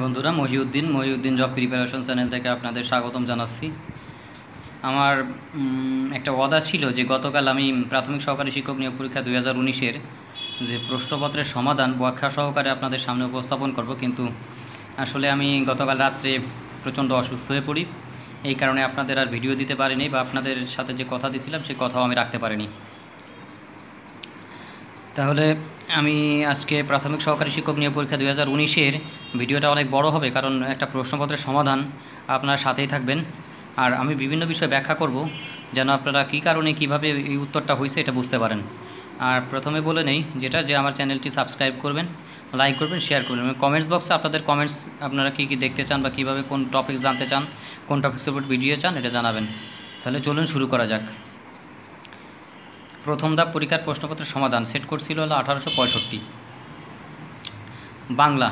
বন্ধুরা Mohiuddin Mohiuddin job preparation channel থেকে আপনাদের স্বাগতম জানাচ্ছি আমার একটা ওয়াদা ছিল যে গতকাল আমি প্রাথমিক সহকারী শিক্ষক নিয়োগ পরীক্ষা দুই হাজার উনিশের যে প্রশ্নপত্রের সমাধান ব্যাখ্যা সহকারে আপনাদের সামনে উপস্থাপন করব কিন্তু আসলে আমি গতকাল রাত্রে প্রচণ্ড অসুস্থ হয়ে পড়ি এই কারণে আপনাদের আর ভিডিও দিতে পারিনি বা আপনাদের সাথে যে কথা দিয়েছিলাম সেই কথাও আমি রাখতে পারিনি তাহলে আমি আজকে প্রাথমিক সহকারী শিক্ষক নিয়োগ পরীক্ষা দু হাজার উনিশের ভিডিওটা অনেক বড় হবে কারণ একটা প্রশ্নপত্রের সমাধান আপনার সাথেই থাকবেন আর আমি বিভিন্ন বিষয়ে ব্যাখ্যা করব যেন আপনারা কী কারণে কিভাবে এই উত্তরটা হয়েছে এটা বুঝতে পারেন আর প্রথমে বলে নেই যেটা যে আমার চ্যানেলটি সাবস্ক্রাইব করবেন লাইক করবেন শেয়ার করবেন এবং কমেন্টস বক্সে আপনাদের কমেন্টস আপনারা কী কী দেখতে চান বা কীভাবে কোন টপিক জানতে চান কোন টপিক উপর ভিডিও চান এটা জানাবেন তাহলে চলুন শুরু করা যাক প্রথম ধাপ পরীক্ষার প্রশ্নপত্রের সমাধান সেট করছিল হলো আঠারোশো পঁয়ষট্টি বাংলা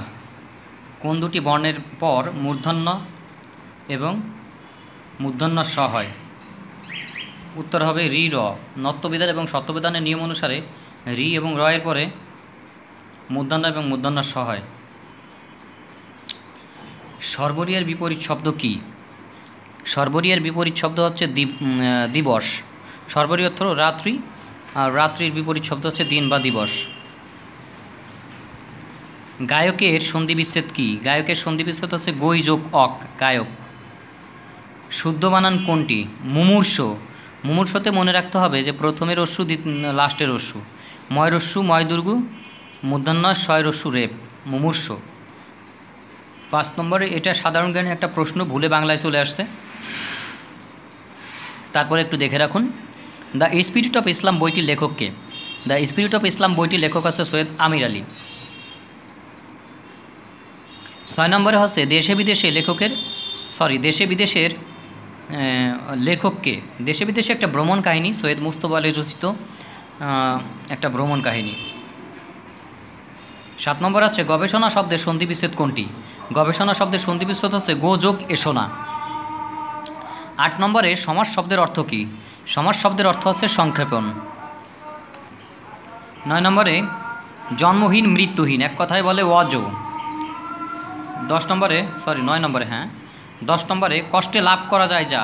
কোন দুটি বর্ণের পর মূর্ধন্য এবং মূর্ধন্য স হয় উত্তর হবে রি র নত্যবিধান এবং সত্যবিধানের নিয়ম অনুসারে রি এবং র এর পরে মূর্ধন্য এবং মূর্ধন্য স হয় সর্বরিয়ার বিপরীত শব্দ কি সর্বরিয়ার বিপরীত শব্দ হচ্ছে দিবস সর্বরী অর্থ রাত্রি আর রাত্রির বিপরীত শব্দ হচ্ছে দিন বা দিবস গায়কের সন্ধিবিচ্ছেদ কি গায়কের সন্ধিবিচ্ছেদ হচ্ছে গই যোগ অক গায়ক শুদ্ধ বানান কোনটি মুমূর্ষ মুমূর্ষতে মনে রাখতে হবে যে প্রথমের অস্যু লাস্টের অস্যু ময়রস্যু ময়দুর্গু ছয় শয়রস্যু রেপ মুমূর্ষ পাঁচ নম্বরে এটা সাধারণ জ্ঞানের একটা প্রশ্ন ভুলে বাংলায় চলে আসছে তারপরে একটু দেখে রাখুন দ্য স্পিরিট অফ ইসলাম বইটির লেখককে দ্য স্পিরিট অফ ইসলাম বইটির লেখক আছে সৈয়দ আমির আলী ছয় নম্বরে হচ্ছে দেশে বিদেশে লেখকের সরি দেশে বিদেশের লেখককে দেশে বিদেশে একটা ভ্রমণ কাহিনী সৈয়দ মুস্তফা আলী রচিত একটা ভ্রমণ কাহিনী সাত নম্বর আছে গবেষণা শব্দের সন্ধিবিচ্ছেদ কোনটি গবেষণা শব্দের সন্ধিবিচ্ছেদ হচ্ছে গোযোগ এসোনা আট নম্বরে সমাজ শব্দের অর্থ কী সমাজ শব্দের অর্থ হচ্ছে সংক্ষেপণ নয় নম্বরে জন্মহীন মৃত্যুহীন এক কথায় বলে অজ দশ নম্বরে সরি নয় নম্বরে হ্যাঁ দশ নম্বরে কষ্টে লাভ করা যায় যা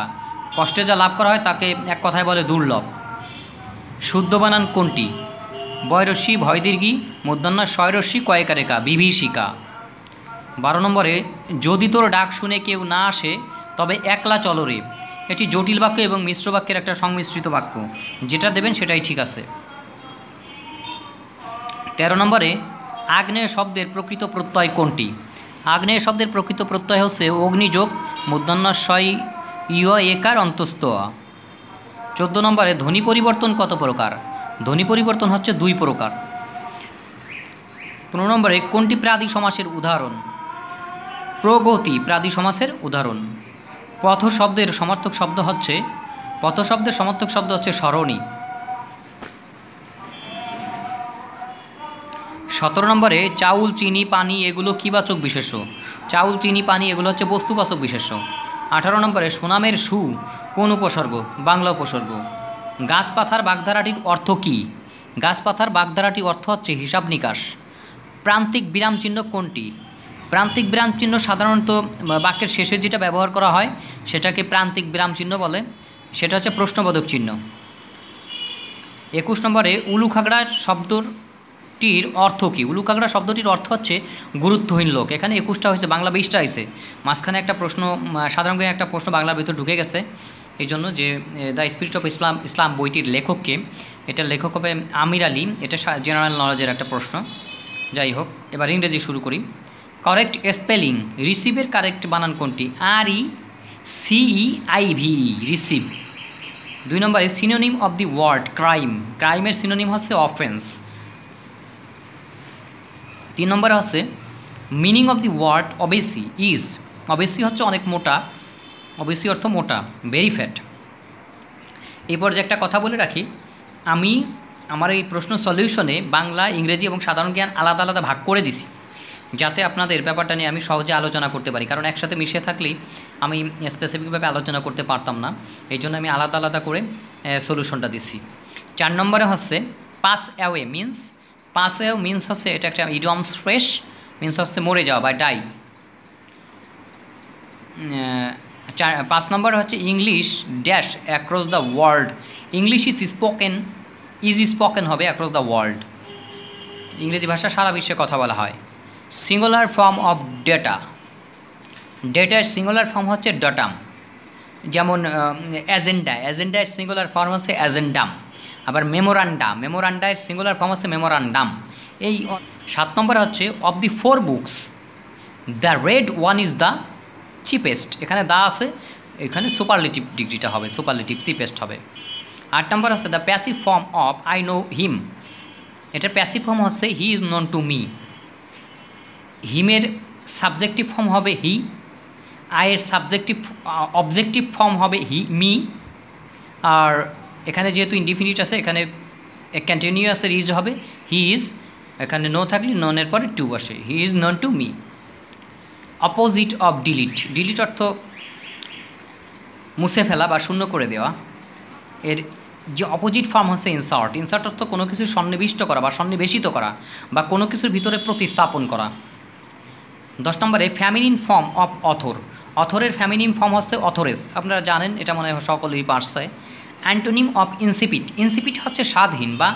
কষ্টে যা লাভ করা হয় তাকে এক কথায় বলে দুর্লভ শুদ্ধ বানান কোনটি বয়রসী ভয়দীর্ঘি মধ্যাহ্না স্বয়রসি কয়েকারেকা বিভীষিকা বারো নম্বরে যদি তোর ডাক শুনে কেউ না আসে তবে একলা চলরে এটি জটিল বাক্য এবং মিশ্র বাক্যের একটা সংমিশ্রিত বাক্য যেটা দেবেন সেটাই ঠিক আছে তেরো নম্বরে আগ্নেয় শব্দের প্রকৃত প্রত্যয় কোনটি আগ্নেয় শব্দের প্রকৃত প্রত্যয় হচ্ছে অগ্নিযোগ মধ্যাহ্নশয় ইয় একার অন্তস্থ চোদ্দো নম্বরে ধ্বনি পরিবর্তন কত প্রকার ধ্বনি পরিবর্তন হচ্ছে দুই প্রকার পনেরো নম্বরে কোনটি প্রাদি সমাসের উদাহরণ প্রগতি প্রাদি সমাসের উদাহরণ পথ শব্দের সমর্থক শব্দ হচ্ছে পথ শব্দের সমর্থক শব্দ হচ্ছে সরণী সতেরো নম্বরে চাউল চিনি পানি এগুলো কিবাচক বিশেষ্য চাউল চিনি পানি এগুলো হচ্ছে বস্তুবাচক বিশেষ্য আঠারো নম্বরে সুনামের সু কোন উপসর্গ বাংলা উপসর্গ গাছপাথার বাগধারাটির অর্থ কী গাছপাথার বাগধারাটির অর্থ হচ্ছে হিসাব নিকাশ প্রান্তিক বিরাম চিহ্ন কোনটি প্রান্তিক বিরাম চিহ্ন সাধারণত বাক্যের শেষে যেটা ব্যবহার করা হয় সেটাকে প্রান্তিক বিরাম চিহ্ন বলে সেটা হচ্ছে প্রশ্নবোধক চিহ্ন একুশ নম্বরে উলুখাগড়া শব্দটির অর্থ কী উলুখাগড়া শব্দটির অর্থ হচ্ছে গুরুত্বহীন লোক এখানে একুশটা হয়েছে বাংলা বিশটা হয়েছে মাঝখানে একটা প্রশ্ন সাধারণভাবে একটা প্রশ্ন বাংলার ভিতর ঢুকে গেছে এই জন্য যে the spirit of Islam Islam বইটির লেখককে এটা লেখক হবে আমির আলী এটা জেনারেল নলেজের একটা প্রশ্ন যাই হোক এবার ইংরেজি শুরু করি কারেক্ট স্পেলিং রিসিভের কারেক্ট বানান কোনটি আর ই সিই আই ভিই রিসিভ দুই নম্বরে synonym of the word crime ক্রাইমের সিনোনিম হচ্ছে অফেন্স তিন নম্বরে হচ্ছে meaning of the word obese is obese হচ্ছে অনেক মোটা অবেসি অর্থ মোটা ভেরি ফ্যাট এই যে একটা কথা বলে রাখি আমি আমার এই প্রশ্ন সলিউশনে বাংলা ইংরেজি এবং সাধারণ জ্ঞান আলাদা আলাদা ভাগ করে দিছি যাতে আপনাদের ব্যাপারটা নিয়ে আমি সহজে আলোচনা করতে পারি কারণ একসাথে মিশে থাকলেই আমি স্পেসিফিকভাবে আলোচনা করতে পারতাম না এই জন্য আমি আলাদা আলাদা করে সলিউশনটা দিচ্ছি চার নম্বরে হচ্ছে pass away means pass away means হচ্ছে এটা একটা ইডিয়মস ফ্রেশ মিন্স হচ্ছে মরে যাওয়া বা ডাই পাঁচ নম্বর হচ্ছে English dash across the world English is spoken is spoken হবে অ্যাক্রস দ্য ওয়ার্ল্ড ইংরেজি ভাষা সারা বিশ্বে কথা বলা হয় সিঙ্গুলার ফর্ম অফ ডেটা ডেটার সিঙ্গুলার ফর্ম হচ্ছে ডটাম যেমন অ্যাজেন্ডা অ্যাজেন্ডায় সিঙ্গুলার ফর্ম হচ্ছে অ্যাজেন্ডাম আবার মেমোরান্ডা মেমোরান্ডার সিঙ্গুলার ফর্ম হচ্ছে মেমোরান্ডাম এই সাত নম্বর হচ্ছে of the four books the red one is the cheapest এখানে দা আছে এখানে সুপারলেটিভ ডিগ্রিটা হবে সুপারলেটিভ চিপেস্ট হবে আট নম্বর হচ্ছে the passive form of I know him এটা প্যাসিভ ফর্ম হচ্ছে he is known to me হিমের সাবজেক্টিভ ফর্ম হবে হি আয়ের সাবজেক্টিভ অবজেক্টিভ ফর্ম হবে হি মি আর এখানে যেহেতু ইনডিফিনিট আছে এখানে কন্টিনিউয়াসের ইজ হবে হি ইজ এখানে নো থাকলে ননের পরে টু আসে he is known to me opposite of delete delete অর্থ মুছে ফেলা বা শূন্য করে দেওয়া এর যে অপোজিট ফর্ম হচ্ছে ইনসার্ট ইনসার্ট অর্থ কোনো কিছু সন্নিবিষ্ট করা বা সন্নিবেশিত করা বা কোনো কিছুর ভিতরে প্রতিস্থাপন করা দশ নম্বরে ফ্যামিলিন ফর্ম অফ অথর অথরের ফ্যামিলিন ফর্ম হচ্ছে অথরেস আপনারা জানেন এটা মনে হয় সকলেই পার্সে অ্যান্টোনিম অফ ইনসিপিট ইনসিপিট হচ্ছে স্বাদহীন বা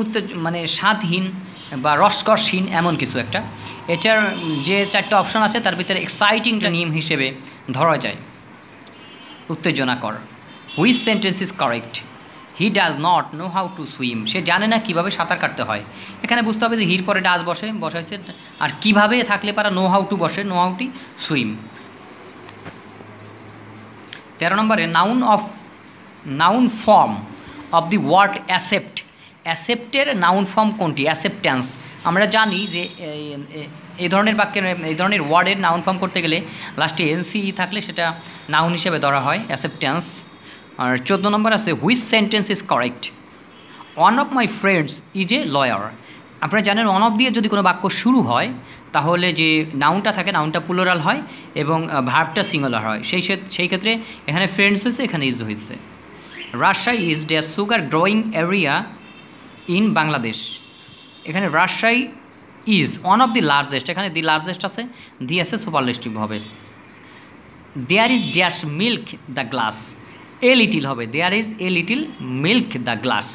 উত্তেজ মানে স্বাদহীন বা রসকরসহীন এমন কিছু একটা এটার যে চারটে অপশন আছে তার ভিতরে এক্সাইটিংটা নিয়ম হিসেবে ধরা যায় উত্তেজনাকর which sentence is correct he does not know how to swim সে জানে না কীভাবে সাঁতার কাটতে হয় এখানে বুঝতে হবে যে হির পরে ডাজ বসে বসাইছে আর কিভাবে থাকলে পারা নো হাউ টু বসে নো হাউ টু সুইম তেরো নম্বরে noun of noun form of the word accept অ্যাসেপ্টের নাউন ফর্ম কোনটি অ্যাসেপ্টেন্স আমরা জানি যে এই ধরনের বাক্যের এই ধরনের ওয়ার্ডের নাউন ফর্ম করতে গেলে লাস্টে এনসিই e থাকলে সেটা নাউন হিসেবে ধরা হয় অ্যাসেপ্টেন্স আর চোদ্দ নম্বর আছে which sentence is correct one of my friends is a lawyer আপনারা জানেন ওয়ান অফ দিয়ে যদি কোনো বাক্য শুরু হয় তাহলে যে নাউনটা থাকে নাউনটা পুলোরাল হয় এবং ভার্বটা সিঙ্গুলার হয় সেই সেই ক্ষেত্রে এখানে ফ্রেন্ডস হয়েছে এখানে ইজ হয়েছে Rajshahi is the sugar growing area in Bangladesh এখানে Rajshahi is one of the largest এখানে দি লার্জেস্ট আছে দি আছে সুপারলেস্টিভ হবে there is dash milk the glass a little হবে there is a little milk the glass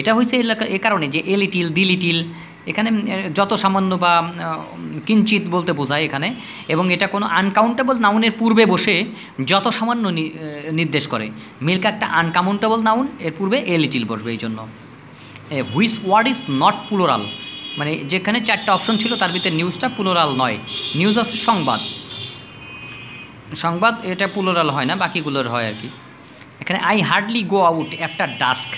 এটা হয়েছে এ কারণে যে এ লিটিল দি লিটিল এখানে যত সামান্য বা কিঞ্চিত বলতে বোঝায় এখানে এবং এটা কোনো আনকাউন্টেবল নাউনের পূর্বে বসে যত সামান্য নির্দেশ করে মিল্ক একটা আনকাউন্টেবল নাউন এর পূর্বে এ লিটিল বসবে এই জন্য which word is not plural মানে যেখানে চারটা অপশন ছিল তার ভিতরে নিউজটা প্লুরাল নয় নিউজ আছে সংবাদ সংবাদ এটা প্লুরাল হয় না বাকিগুলোর হয় আর কি এখানে I hardly go out after dusk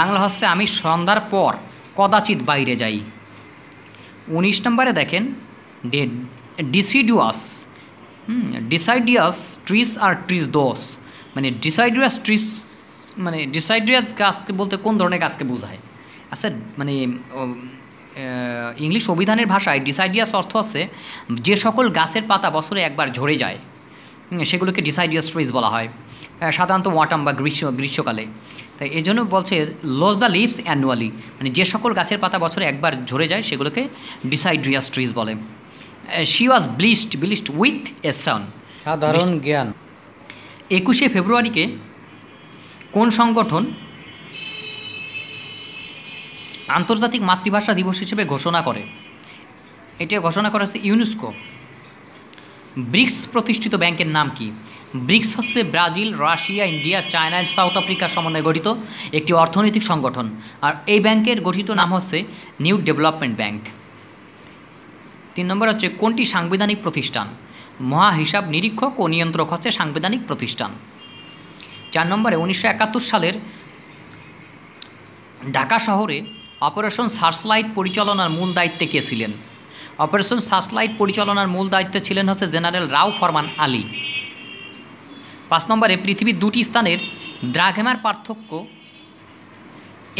Bangla হচ্ছে আমি সন্ধ্যার পর কদাচিৎ বাইরে যাই উনিশ নম্বরে দেখেন ডিসিডুয়াস ডিসাইডিয়াস ট্রিস আর ট্রিস দোস মানে ডিসাইডিয়াস ট্রিস মানে ডিসাইডুয়াস গাছকে বলতে কোন ধরনের গাছকে বোঝায় আচ্ছা মানে ইংলিশ অভিধানের ভাষায় ডিসাইডিয়াস অর্থ আছে যে সকল গাছের পাতা বছরে একবার ঝরে যায় সেগুলোকে ডিসাইডিয়াস ট্রিস বলা হয় হ্যাঁ, সাধারণত ওয়াটাম বা গ্রীষ্ম গ্রীষ্মকালে তাই এই জন্য বলছে লস দ্য লিভস অ্যানুয়ালি মানে যে সকল গাছের পাতা বছরে একবার ঝরে যায় সেগুলোকে ডিসাইড্রিয়াস ট্রিজ বলে she was blessed blessed with a son সাধারণ জ্ঞান একুশে ফেব্রুয়ারিকে কোন সংগঠন আন্তর্জাতিক মাতৃভাষা দিবস হিসেবে ঘোষণা করে এটা ঘোষণা করা হচ্ছে ইউনেস্কো ব্রিক্স প্রতিষ্ঠিত ব্যাংকের নাম কি ব্রিক্স হচ্ছে Brazil Russia India China and South আফ্রিকার সমন্বয়ে গঠিত একটি অর্থনৈতিক সংগঠন আর এই ব্যাংকের গঠিত নাম হচ্ছে নিউ ডেভেলপমেন্ট ব্যাংক তিন নম্বর হচ্ছে কোনটি সাংবিধানিক প্রতিষ্ঠান মহা হিসাব নিরীক্ষক ও নিয়ন্ত্রক হচ্ছে সাংবিধানিক প্রতিষ্ঠান চার নম্বরে উনিশশো সালের ঢাকা শহরে অপারেশন সার্চলাইট পরিচালনার মূল দায়িত্বে কে ছিলেন অপারেশন সার্চলাইট পরিচালনার মূল দায়িত্বে ছিলেন হচ্ছে জেনারেল রাও ফরমান আলী পাঁচ নম্বরে পৃথিবীর দুটি স্থানের দ্রাঘেমার পার্থক্য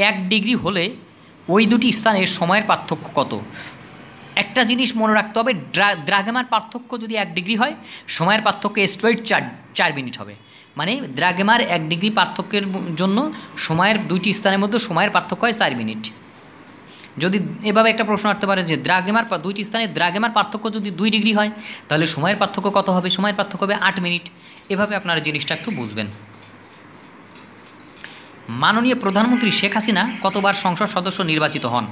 এক ডিগ্রি হলে ওই দুটি স্থানের সময়ের পার্থক্য কত একটা জিনিস মনে রাখতে হবে দ্রাগেমার পার্থক্য যদি এক ডিগ্রি হয় সময়ের পার্থক্য স্টোয়েড চার চার মিনিট হবে মানে দ্রাগেমার এক ডিগ্রি পার্থক্যের জন্য সময়ের দুইটি স্থানের মধ্যে সময়ের পার্থক্য হয় চার মিনিট যদি এভাবে একটা প্রশ্ন আসতে পারে যে দ্রাগেমার দুইটি স্থানে দ্রাগেমার পার্থক্য যদি দুই ডিগ্রি হয় তাহলে সময়ের পার্থক্য কত হবে সময়ের পার্থক্য হবে আট মিনিট এভাবে আপনারা জিনিসটা একটু বুঝবেন মাননীয় প্রধানমন্ত্রী শেখ হাসিনা কতবার সংসদ সদস্য নির্বাচিত হন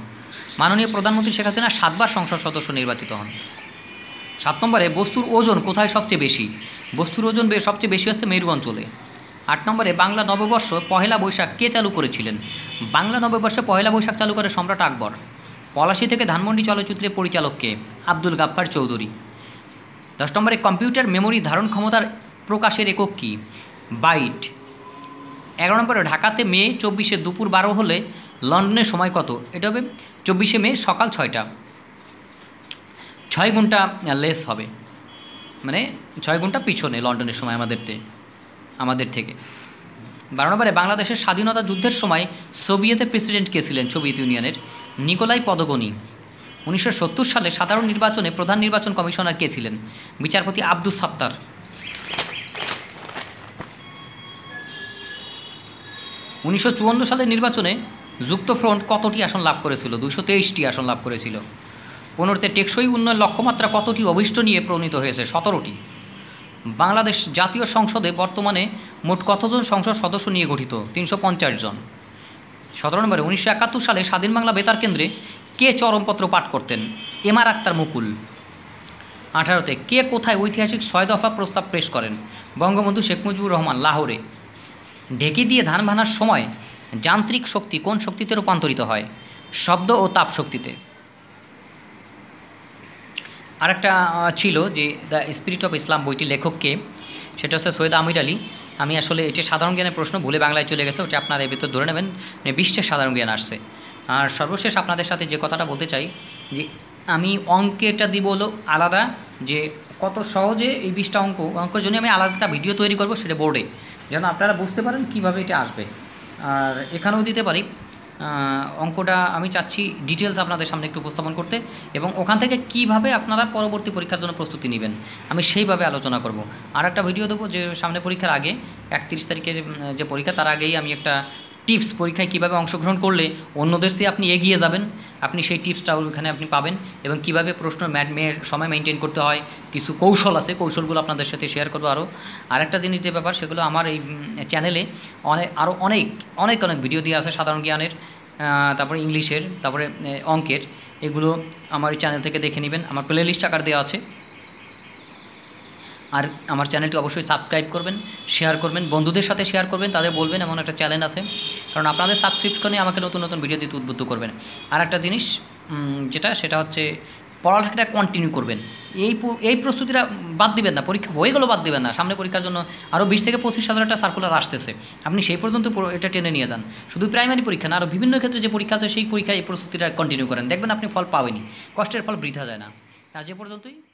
মাননীয় প্রধানমন্ত্রী শেখ হাসিনা সাতবার সংসদ সদস্য নির্বাচিত হন সাত নম্বরে বস্তুর ওজন কোথায় সবচেয়ে বেশি বস্তুর ওজন সবচেয়ে বেশি হচ্ছে মেরু অঞ্চলে আট নম্বরে বাংলা নববর্ষ পহেলা বৈশাখ কে চালু করেছিলেন বাংলা নববর্ষে পহেলা বৈশাখ চালু করে সম্রাট আকবর পলাশি থেকে ধানমন্ডি চলচ্চিত্রের পরিচালককে আব্দুল গাফফার চৌধুরী দশ নম্বরে কম্পিউটার মেমোরি ধারণ ক্ষমতার প্রকাশের একক কী বাইট এগারো নম্বরে ঢাকাতে মে চব্বিশে দুপুর বারো হলে লন্ডনের সময় কত এটা হবে চব্বিশে মে সকাল ছয়টা ছয় ঘন্টা লেস হবে মানে ছয় ঘন্টা পিছনে লন্ডনের সময় আমাদেরতে আমাদের থেকে বারো নম্বরে বাংলাদেশের স্বাধীনতা যুদ্ধের সময় সোভিয়েতের প্রেসিডেন্ট কে ছিলেন সোভিয়েত ইউনিয়নের নিকোলাই পদগনি উনিশশো সালে সাধারণ নির্বাচনে প্রধান নির্বাচন কমিশনার কে ছিলেন বিচারপতি আব্দুল সাত্তার উনিশশো সালের নির্বাচনে যুক্তফ্রন্ট কতটি আসন লাভ করেছিল দুশো তেইশটি আসন লাভ করেছিল পনেরোতে টেকসই উন্নয়ন লক্ষ্যমাত্রা কতটি অভিষ্ট নিয়ে প্রণীত হয়েছে সতেরোটি বাংলাদেশ জাতীয় সংসদে বর্তমানে মোট কতজন সংসদ সদস্য নিয়ে গঠিত তিনশো পঞ্চাশ জন সতেরো নম্বরে উনিশশো একাত্তর সালে স্বাধীন বাংলা বেতার কেন্দ্রে কে চরমপত্র পাঠ করতেন এমআর আক্তার মুকুল আঠারোতে কে কোথায় ঐতিহাসিক ছয় দফা প্রস্তাব পেশ করেন বঙ্গবন্ধু শেখ মুজিবুর রহমান লাহোরে ঢেকে দিয়ে ধান ভানার সময় যান্ত্রিক শক্তি কোন শক্তিতে রূপান্তরিত হয় শব্দ ও তাপ শক্তিতে আরেকটা ছিল যে দ্য স্পিরিট অফ ইসলাম বইটি লেখককে সেটা হচ্ছে সৈয়দ আমির আলী আমি আসলে এটি সাধারণ জ্ঞানের প্রশ্ন ভুলে বাংলায় চলে গেছে ওটা আপনারা এর ভিতর ধরে নেবেন মানে বিশ্বের সাধারণ জ্ঞান আসছে আর সর্বশেষ আপনাদের সাথে যে কথাটা বলতে চাই যে আমি অঙ্কেটা দিব হলো আলাদা যে কত সহজে এই বিশটা অঙ্ক অঙ্কের জন্য আমি আলাদা একটা ভিডিও তৈরি করব সেটা বোর্ডে যেন আপনারা বুঝতে পারেন কীভাবে এটা আসবে আর এখানেও দিতে পারি অঙ্কটা আমি চাচ্ছি ডিটেলস আপনাদের সামনে একটু উপস্থাপন করতে এবং ওখান থেকে কিভাবে আপনারা পরবর্তী পরীক্ষার জন্য প্রস্তুতি নেবেন আমি সেইভাবে আলোচনা করব আর একটা ভিডিও দেবো যে সামনে পরীক্ষার আগে একত্রিশ তারিখের যে পরীক্ষা তার আগেই আমি একটা টিপস পরীক্ষায় কীভাবে অংশগ্রহণ করলে অন্যদের চেয়ে আপনি এগিয়ে যাবেন আপনি সেই টিপসটা ওইখানে আপনি পাবেন এবং কিভাবে প্রশ্ন মেয়ের সময় মেনটেন করতে হয় কিছু কৌশল আছে কৌশলগুলো আপনাদের সাথে শেয়ার করবো আরও আরেকটা জিনিস যে ব্যাপার সেগুলো আমার এই চ্যানেলে অনেক আরও অনেক অনেক অনেক ভিডিও দিয়ে আছে সাধারণ জ্ঞানের তারপরে ইংলিশের তারপরে অঙ্কের এগুলো আমার এই চ্যানেল থেকে দেখে নেবেন আমার প্লেলিস্ট আকার দেওয়া আছে আর আমার চ্যানেলটি অবশ্যই সাবস্ক্রাইব করবেন শেয়ার করবেন বন্ধুদের সাথে শেয়ার করবেন তাদের বলবেন এমন একটা চ্যানেল আছে কারণ আপনাদের সাবস্ক্রিপশনে আমাকে নতুন নতুন ভিডিও দিতে উদ্বুদ্ধ করবেন আর একটা জিনিস যেটা সেটা হচ্ছে পড়ালেখাটা কন্টিনিউ করবেন এই এই প্রস্তুতিটা বাদ দিবেন না পরীক্ষা হয়ে গেলেও বাদ দিবেন না সামনে পরীক্ষার জন্য আরও বিশ থেকে পঁচিশ হাজার একটা সার্কুলার আসতেছে আপনি সেই পর্যন্ত এটা টেনে নিয়ে যান শুধু প্রাইমারি পরীক্ষা না আরও বিভিন্ন ক্ষেত্রে যে পরীক্ষা আছে সেই পরীক্ষায় এই প্রস্তুতিটা কন্টিনিউ করেন দেখবেন আপনি ফল পাবেনি কষ্টের ফল বৃদ্ধা যায় না আজ যে পর্যন্তই